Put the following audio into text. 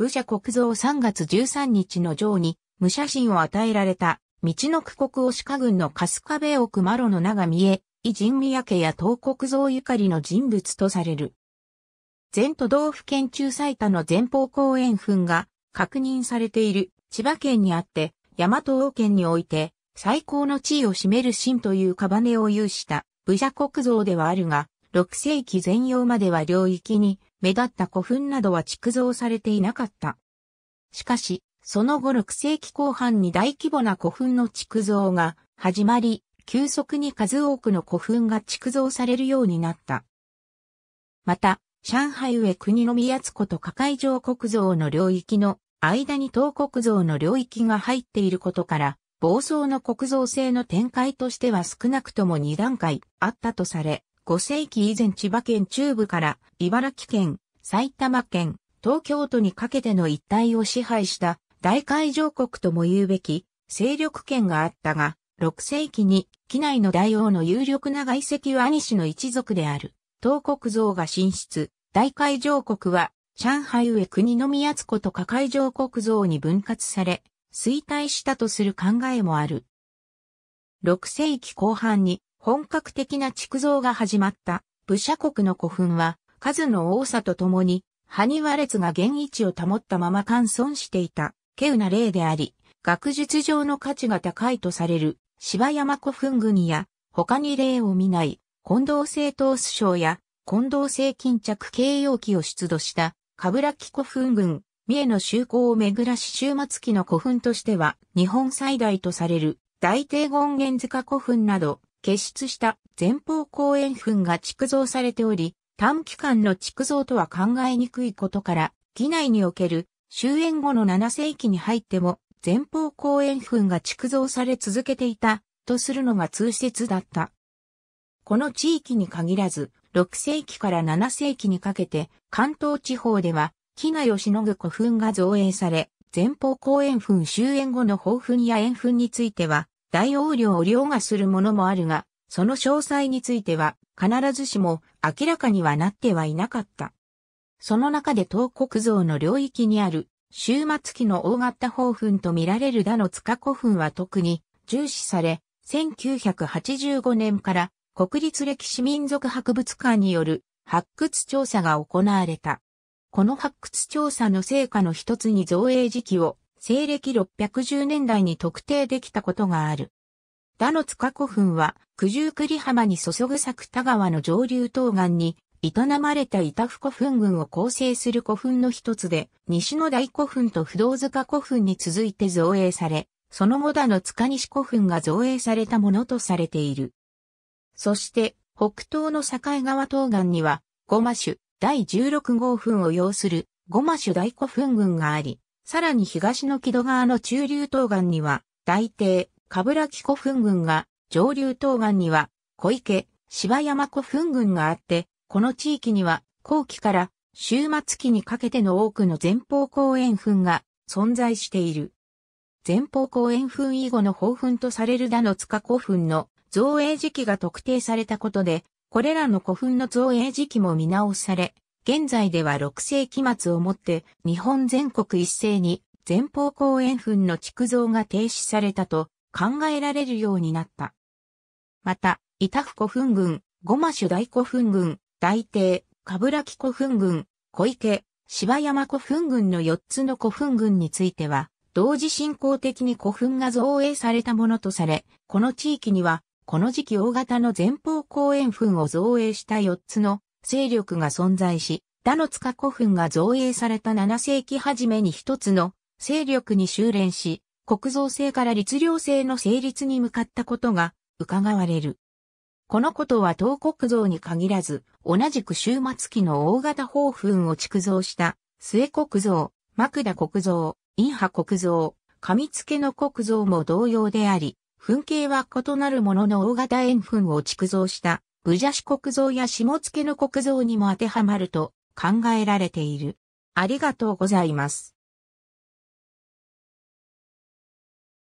武者国蔵3月13日の上に、武者神を与えられた、道の区国押鹿軍の春日部奥マロの名が見え、伊人宮家や東国蔵ゆかりの人物とされる。全都道府県中最多の前方公園墳が確認されている千葉県にあって、大和王権において最高の地位を占める神というカバネを有した武者国像ではあるが、6世紀前用までは領域に目立った古墳などは築造されていなかった。しかし、その後6世紀後半に大規模な古墳の築造が始まり、急速に数多くの古墳が築造されるようになった。また、上海上国の宮津湖と加海上国像の領域の間に東国像の領域が入っていることから、暴走の国造性の展開としては少なくとも2段階あったとされ、5世紀以前千葉県中部から茨城県、埼玉県、東京都にかけての一帯を支配した大海上国とも言うべき勢力圏があったが、6世紀に機内の大王の有力な外籍は兄氏の一族である東国像が進出、大海上国は上海上国の宮津子と下海上国像に分割され、衰退したとする考えもある。6世紀後半に本格的な築造が始まった武者国の古墳は数の多さとともに、埴輪列が現位置を保ったまま乾損していた、稀有な例であり、学術上の価値が高いとされる芝山古墳群や他に例を見ない近藤製トース賞や近藤製巾着形容器を出土したカブラキ古墳群、三重の修行をめぐらし終末期の古墳としては日本最大とされる大帝権現塚古墳など結出した前方後円墳が築造されており、短期間の築造とは考えにくいことから、紀内における終焉後の7世紀に入っても前方後円墳が築造され続けていたとするのが通説だった。この地域に限らず、6世紀から7世紀にかけて関東地方では紀内をしのぐ古墳が造営され、前方後円墳終焉後の宝墳や円墳については大容量を凌駕するものもあるが、その詳細については必ずしも明らかにはなってはいなかった。その中で東国像の領域にある終末期の大型宝墳と見られるノの塚古墳は特に重視され、1985年から国立歴史民族博物館による発掘調査が行われた。この発掘調査の成果の一つに造営時期を西暦610年代に特定できたことがある。田野塚古墳は、九十九里浜に注ぐ作田川の上流東岸に、営まれた板府古墳群を構成する古墳の一つで、西の大古墳と不動塚古墳に続いて造営され、その後打の塚西古墳が造営されたものとされている。そして、北東の境川東岸には、ゴマ種第16号墳を要するゴマ種大古墳群があり、さらに東の木戸川の中流東岸には、大帝、かぶらき古墳群が、上流東岸には、小池、芝山古墳群があって、この地域には、後期から終末期にかけての多くの前方後円墳が存在している。前方後円墳以後の宝墳とされる田の塚古墳の造営時期が特定されたことで、これらの古墳の造営時期も見直され、現在では6世紀末をもって日本全国一斉に前方後円墳の築造が停止されたと考えられるようになった。また、板府古墳群、五摩主大古墳群、大帝、鏑木古墳群、小池、芝山古墳群の4つの古墳群については、同時進行的に古墳が造営されたものとされ、この地域には、この時期大型の前方後円墳を造営した4つの勢力が存在し、ダの塚古墳が造営された7世紀初めに一つの勢力に修練し、国造制から律令制の成立に向かったことが伺われる。このことは東国造に限らず、同じく終末期の大型宝墳を築造した、末国造、幕田国造、ン波国造、つ付の国造も同様であり、墳形は異なるものの大型円墳を築造した武者市国像や下付の国像にも当てはまると考えられている。ありがとうございます。